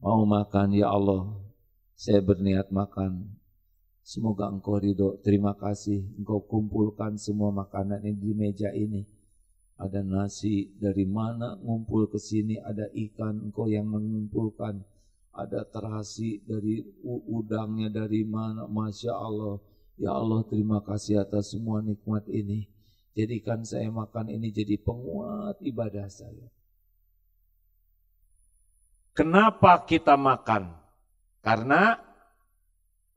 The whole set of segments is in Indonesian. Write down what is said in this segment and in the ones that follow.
mau makan ya Allah saya berniat makan semoga engkau ridho terima kasih engkau kumpulkan semua makanan ini di meja ini ada nasi dari mana ngumpul ke sini ada ikan engkau yang mengumpulkan ada terasi dari udangnya dari mana Masya Allah Ya Allah terima kasih atas semua nikmat ini Jadikan saya makan ini jadi penguat ibadah saya Kenapa kita makan? Karena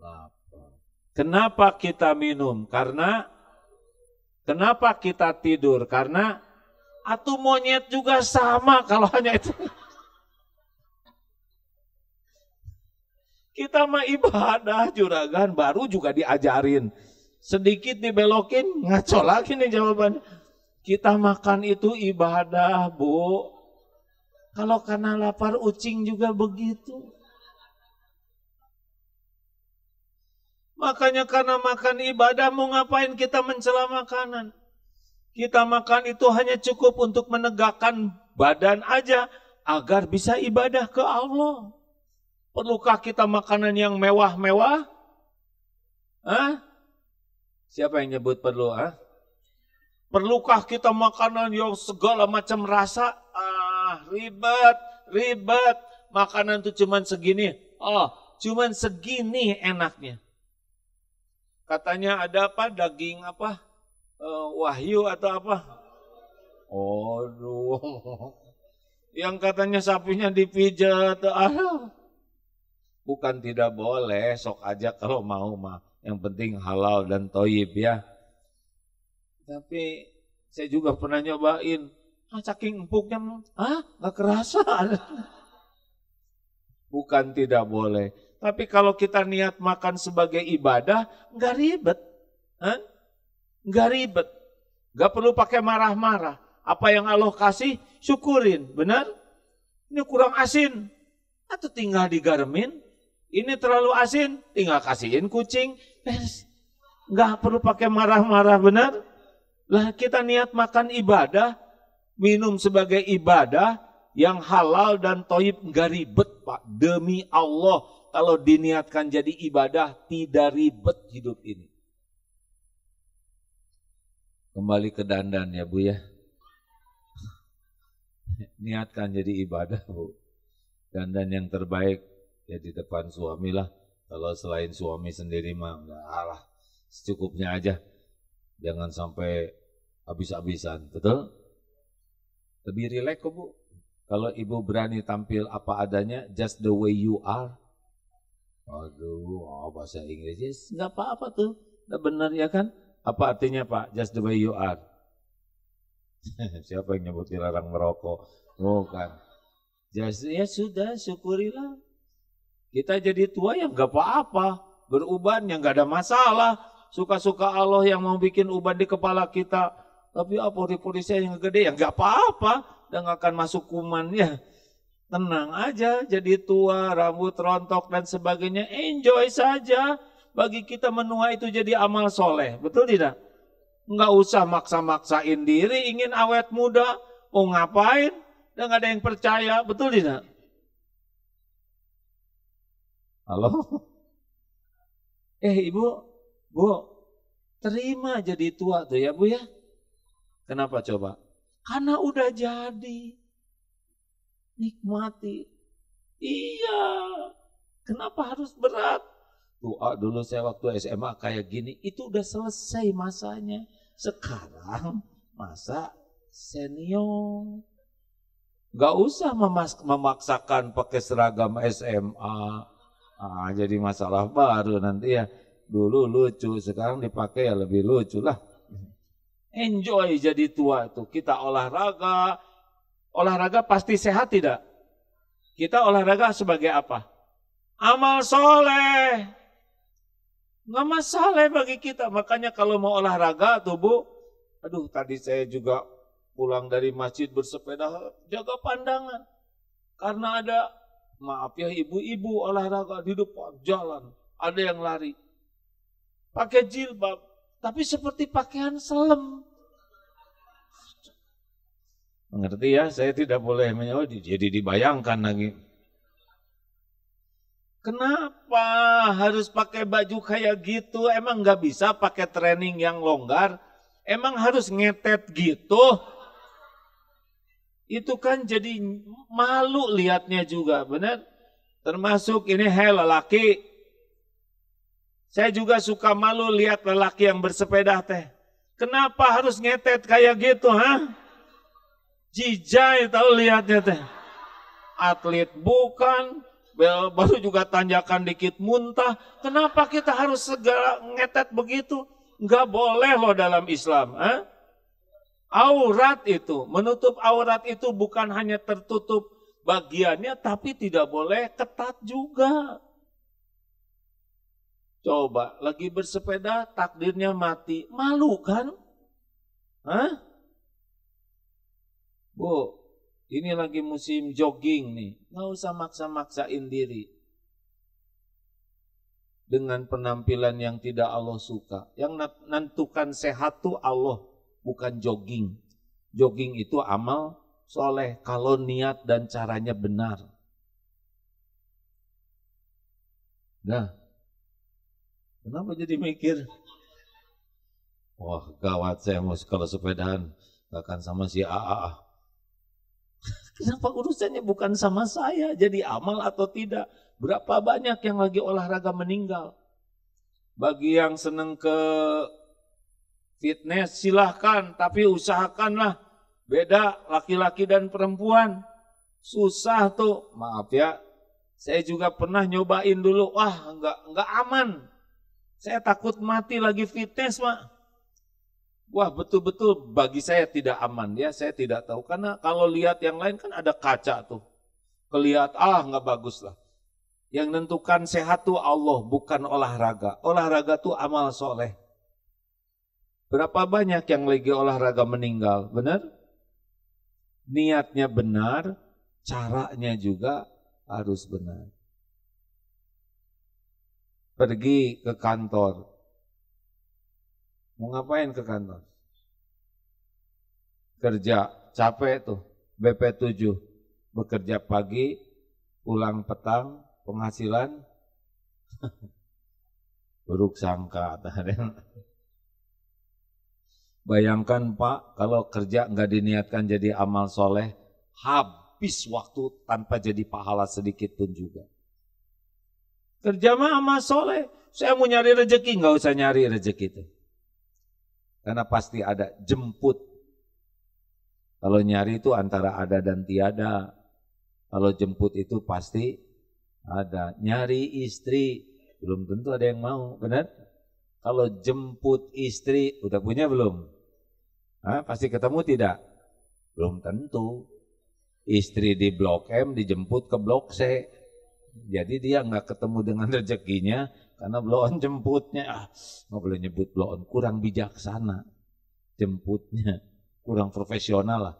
lapar. Kenapa kita minum? Karena kenapa kita tidur? Karena atau monyet juga sama kalau hanya itu. Kita mah ibadah juragan baru juga diajarin. Sedikit dibelokin ngaco lagi nih jawabannya. Kita makan itu ibadah, Bu. Kalau karena lapar ucing juga begitu. Makanya karena makan ibadah mau ngapain kita mencela makanan. Kita makan itu hanya cukup untuk menegakkan badan aja agar bisa ibadah ke Allah. Perlukah kita makanan yang mewah-mewah? Hah? Siapa yang nyebut perlu? Hah? Perlukah kita makanan yang segala macam rasa? rumah ribet, ribet. Makanan tuh cuman segini. Oh, cuman segini enaknya. Katanya ada apa? Daging apa? Eh, wahyu atau apa? Aduh. Yang katanya sapinya dipijat. Aduh. Bukan tidak boleh, sok aja kalau mau mah. Yang penting halal dan toyib ya. Tapi saya juga pernah nyobain Nah, saking empuknya, ah gak kerasa. Bukan tidak boleh, tapi kalau kita niat makan sebagai ibadah, gak ribet, Hah? nggak ribet, Gak perlu pakai marah-marah. Apa yang Allah kasih, syukurin, benar? Ini kurang asin, atau tinggal digaremin. Ini terlalu asin, tinggal kasihin kucing. Gak perlu pakai marah-marah, benar? Lah kita niat makan ibadah, minum sebagai ibadah yang halal dan toib nggak ribet Pak. Demi Allah kalau diniatkan jadi ibadah tidak ribet hidup ini. Kembali ke dandan ya Bu ya. Niatkan jadi ibadah Bu. Dandan yang terbaik ya di depan suami lah. Kalau selain suami sendiri mah enggak alah secukupnya aja. Jangan sampai habis-habisan, betul? Lebih rileks kok Bu. Kalau ibu berani tampil apa adanya, just the way you are. Aduh, oh, bahasa Inggris, yes, nggak apa-apa tuh. Nggak benar ya kan? Apa artinya Pak? Just the way you are. Siapa yang nyebut dilarang merokok? Bukan. Just, ya sudah, syukurilah. Kita jadi tua ya nggak apa-apa. Beruban yang nggak ada masalah. Suka-suka Allah yang mau bikin uban di kepala kita tapi apa oh, polisi yang gede ya nggak apa-apa, dan akan masuk kumannya. Tenang aja, jadi tua, rambut rontok dan sebagainya, enjoy saja. Bagi kita menua itu jadi amal soleh, betul tidak? Nggak usah maksa-maksain diri, ingin awet muda, mau ngapain? Dan nggak ada yang percaya, betul tidak? Halo? Eh ibu, bu, terima jadi tua tuh ya bu ya. Kenapa coba? Karena udah jadi. Nikmati. Iya. Kenapa harus berat? Doa dulu saya waktu SMA kayak gini, itu udah selesai masanya. Sekarang masa senior. Gak usah memaksakan pakai seragam SMA. Ah, jadi masalah baru nanti ya. Dulu lucu, sekarang dipakai ya lebih lucu lah. Enjoy jadi tua itu. Kita olahraga, olahraga pasti sehat tidak? Kita olahraga sebagai apa? Amal soleh. Nggak masalah bagi kita. Makanya kalau mau olahraga tubuh, aduh tadi saya juga pulang dari masjid bersepeda, jaga pandangan. Karena ada, maaf ya ibu-ibu olahraga di depan jalan, ada yang lari. Pakai jilbab, tapi seperti pakaian selem. Mengerti ya, saya tidak boleh menyewa, jadi dibayangkan lagi. Kenapa harus pakai baju kayak gitu? Emang nggak bisa pakai training yang longgar? Emang harus ngetet gitu? Itu kan jadi malu liatnya juga, benar? Termasuk ini hal lelaki, saya juga suka malu lihat lelaki yang bersepeda teh. Kenapa harus ngetet kayak gitu, ha? Jijai tahu lihatnya teh. Atlet bukan, baru juga tanjakan dikit muntah. Kenapa kita harus segala ngetet begitu? Nggak boleh loh dalam Islam. Ha? Aurat itu, menutup aurat itu bukan hanya tertutup bagiannya, tapi tidak boleh ketat juga. Coba lagi bersepeda takdirnya mati, malu kan? Hah? Bu, ini lagi musim jogging nih, nggak usah maksa-maksain diri. Dengan penampilan yang tidak Allah suka. Yang menentukan sehat tuh Allah, bukan jogging. Jogging itu amal soleh kalau niat dan caranya benar. Nah, Kenapa jadi mikir? Wah gawat saya mau kalau sepedaan bahkan sama si AA. Kenapa urusannya bukan sama saya jadi amal atau tidak? Berapa banyak yang lagi olahraga meninggal? Bagi yang senang ke fitness silahkan tapi usahakanlah beda laki-laki dan perempuan. Susah tuh, maaf ya. Saya juga pernah nyobain dulu, wah nggak nggak aman saya takut mati lagi fitness, Pak. Wah, betul-betul bagi saya tidak aman ya, saya tidak tahu. Karena kalau lihat yang lain kan ada kaca tuh. Kelihat, ah nggak bagus lah. Yang menentukan sehat tuh Allah, bukan olahraga. Olahraga tuh amal soleh. Berapa banyak yang lagi olahraga meninggal, benar? Niatnya benar, caranya juga harus benar pergi ke kantor. Mau ngapain ke kantor? Kerja, capek tuh, BP7. Bekerja pagi, pulang petang, penghasilan. Buruk sangka. Bayangkan Pak, kalau kerja nggak diniatkan jadi amal soleh, habis waktu tanpa jadi pahala sedikit pun juga. Terjemah sama soleh. Saya mau nyari rezeki, nggak usah nyari rezeki itu. Karena pasti ada jemput. Kalau nyari itu antara ada dan tiada. Kalau jemput itu pasti ada. Nyari istri, belum tentu ada yang mau, benar? Kalau jemput istri, udah punya belum? Hah, pasti ketemu tidak? Belum tentu. Istri di Blok M dijemput ke Blok C jadi dia nggak ketemu dengan rezekinya karena belum jemputnya. Ah, nggak boleh nyebut belum kurang bijaksana jemputnya, kurang profesional lah.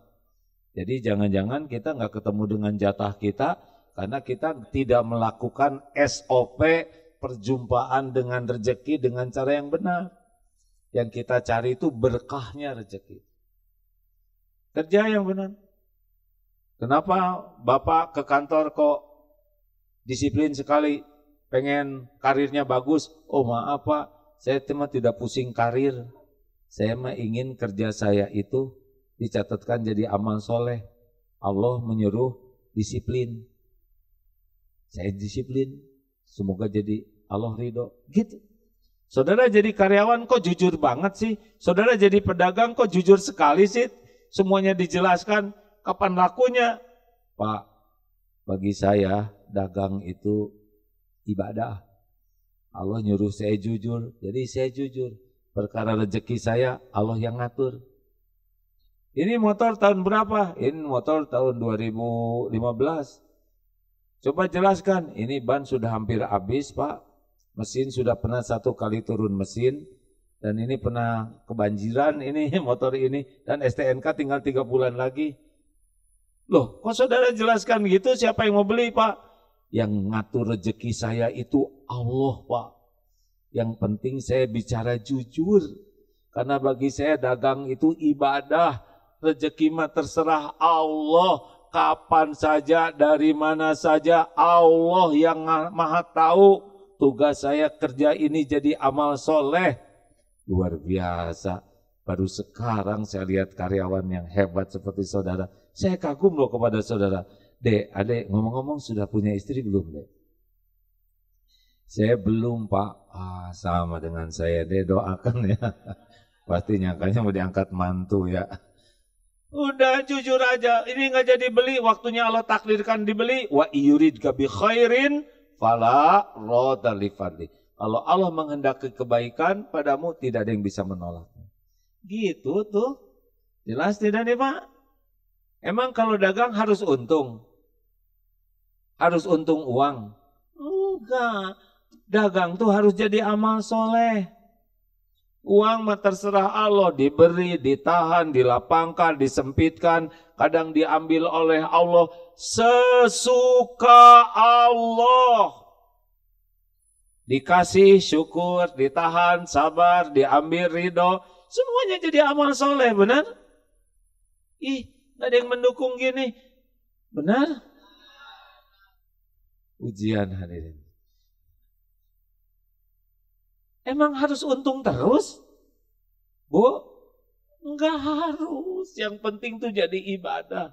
Jadi jangan-jangan kita nggak ketemu dengan jatah kita karena kita tidak melakukan SOP perjumpaan dengan rezeki dengan cara yang benar. Yang kita cari itu berkahnya rezeki. Kerja yang benar. Kenapa Bapak ke kantor kok disiplin sekali, pengen karirnya bagus, oh maaf Pak, saya cuma tidak pusing karir, saya mah ingin kerja saya itu dicatatkan jadi amal soleh. Allah menyuruh disiplin. Saya disiplin, semoga jadi Allah ridho. Gitu. Saudara jadi karyawan kok jujur banget sih? Saudara jadi pedagang kok jujur sekali sih? Semuanya dijelaskan, kapan lakunya? Pak, bagi saya dagang itu ibadah. Allah nyuruh saya jujur, jadi saya jujur. Perkara rezeki saya Allah yang ngatur. Ini motor tahun berapa? Ini motor tahun 2015. Coba jelaskan, ini ban sudah hampir habis Pak. Mesin sudah pernah satu kali turun mesin. Dan ini pernah kebanjiran ini motor ini. Dan STNK tinggal tiga bulan lagi. Loh, kok saudara jelaskan gitu siapa yang mau beli Pak? Yang ngatur rezeki saya itu Allah, Pak. Yang penting saya bicara jujur. Karena bagi saya dagang itu ibadah. Rezeki mah terserah Allah. Kapan saja, dari mana saja Allah yang maha tahu. Tugas saya kerja ini jadi amal soleh. Luar biasa. Baru sekarang saya lihat karyawan yang hebat seperti saudara. Saya kagum loh kepada saudara Dek, adek ngomong-ngomong sudah punya istri belum dek? Saya belum pak, ah, sama dengan saya dek doakan ya. Pasti nyangkanya mau diangkat mantu ya. Udah jujur aja, ini nggak jadi beli, waktunya Allah takdirkan dibeli. Wa iyurid gabi khairin fala rodalifadli. Kalau Allah menghendaki kebaikan padamu, tidak ada yang bisa menolak. Gitu tuh. Jelas tidak nih Pak? Emang kalau dagang harus untung? harus untung uang. Enggak. Dagang tuh harus jadi amal soleh. Uang mah terserah Allah diberi, ditahan, dilapangkan, disempitkan, kadang diambil oleh Allah sesuka Allah. Dikasih syukur, ditahan, sabar, diambil ridho, semuanya jadi amal soleh, benar? Ih, ada yang mendukung gini, benar? ujian hadirin. Emang harus untung terus? Bu, enggak harus. Yang penting tuh jadi ibadah.